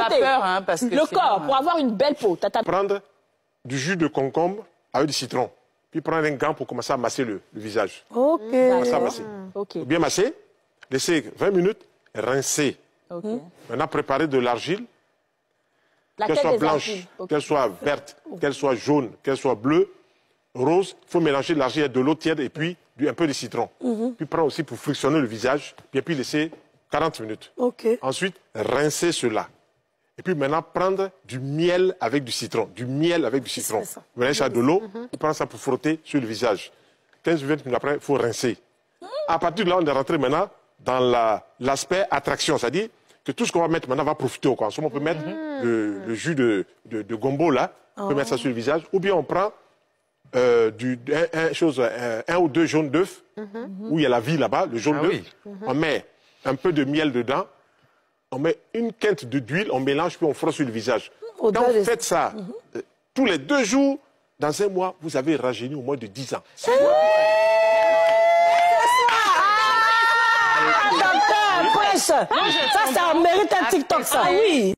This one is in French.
Hein, le corps, pour euh, avoir une belle peau. Prendre du jus de concombre avec du citron. Puis prendre un gant pour commencer à masser le, visage. OK. à masser. Bien masser, laisser 20 minutes, rincer. Maintenant, préparer de l'argile, qu'elle soit blanche, qu'elle soit verte, qu'elle soit jaune, qu'elle soit bleue, rose. Il faut mélanger l'argile avec de l'eau tiède et puis un peu de citron. Mhm. Puis prendre aussi pour frictionner le visage, et puis laisser 40 minutes. Ensuite, rincer cela. Et puis maintenant, prendre du miel avec du citron. Du miel avec du citron. Vous prenez ça de l'eau, On prend vous prenez ça pour frotter sur le visage. 15 ou 20 minutes après, il faut rincer. À partir de là, on est rentré maintenant dans l'aspect attraction. C'est-à-dire que tout ce qu'on va mettre maintenant va profiter au corps. on peut mettre mhm. le, jus de, gombo là, on peut oh. mettre ça sur le visage. Ou bien on prend euh, euh, un, ou deux jaunes d'œufs, mhm. où il y a la vie là-bas, le jaune ah d'œuf. Mhm. On met un peu de miel dedans, on met une quinte d'huile, on mélange, puis on frotte sur le visage. Quand vous faites ça mhm. euh, tous les deux jours, dans un mois, vous avez rajeuni au moins de 10 ans. Ah docteur, ah, ça, ça mérite un TikTok, ça. Ah oui.